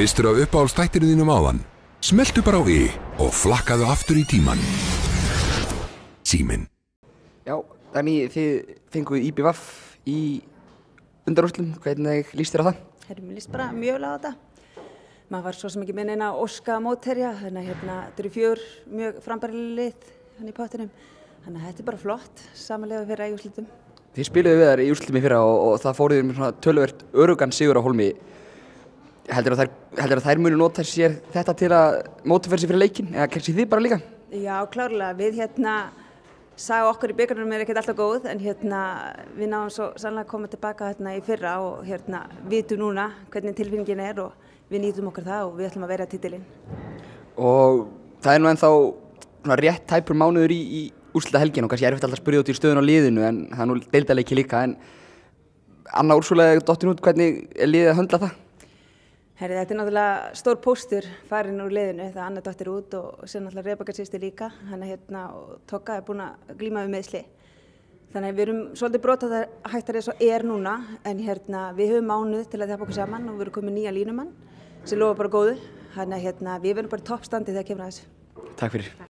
Mistur af uppáhaldstættinu þínum áðan. Smeltu bara á í og flakkaðu aftur í tíman. Símin. Já, þannig þið fenguðu IBVF í undarúslum. Hvernig líst þér á það? Herri, mér líst bara mjög vel á þetta maður var svo sem ekki með neina óska mótherja þannig að hérna, þetta eru fjör mjög frambæri lið hann hérna í pottinum þannig að þetta er bara flott samanlega við fyrra í úrslutum Þið spiluðu við þar í úrslutum í fyrra og, og það fóruður með svona tölvert örugan sigur á holmi Heldur það að þær, þær munu nota sér þetta til að mótafæra sér fyrir leikin eða kannski þið bara líka? Já, klárlega. Við hérna, sagum okkur í byggjarnum er ekkert alltaf góð en hérna, við náum svo sannlega að koma tilbaka hérna, í fyrra og hérna vitum núna hvernig tilfinningin er og við nýtum okkur það og við ætlum að vera títilinn. Og það er nú ennþá svona, rétt tæpur mánuður í, í úrslita helgin og kannski erfitt alltaf að spyrja út í stöðun á liðinu en það er nú deildalegi líka en Anna Úrsula, dottir hún, hvernig er liðið að höndla það? Herri, þetta er náttúrulega stór póstur farin úr liðinu, það annar dottir út og sér náttúrulega reyðbakarsýsti líka, hann er hérna og Tokka er búin að glýma við meðsli. Þannig við erum svolítið brotað að hættar eins og er núna, en hérna við höfum mánuð til að þjapa okkur saman og við erum komið nýja línumann sem lofa bara góðu, hann er hérna, við verðum bara toppstandi þegar kemur að þessu. Takk fyrir.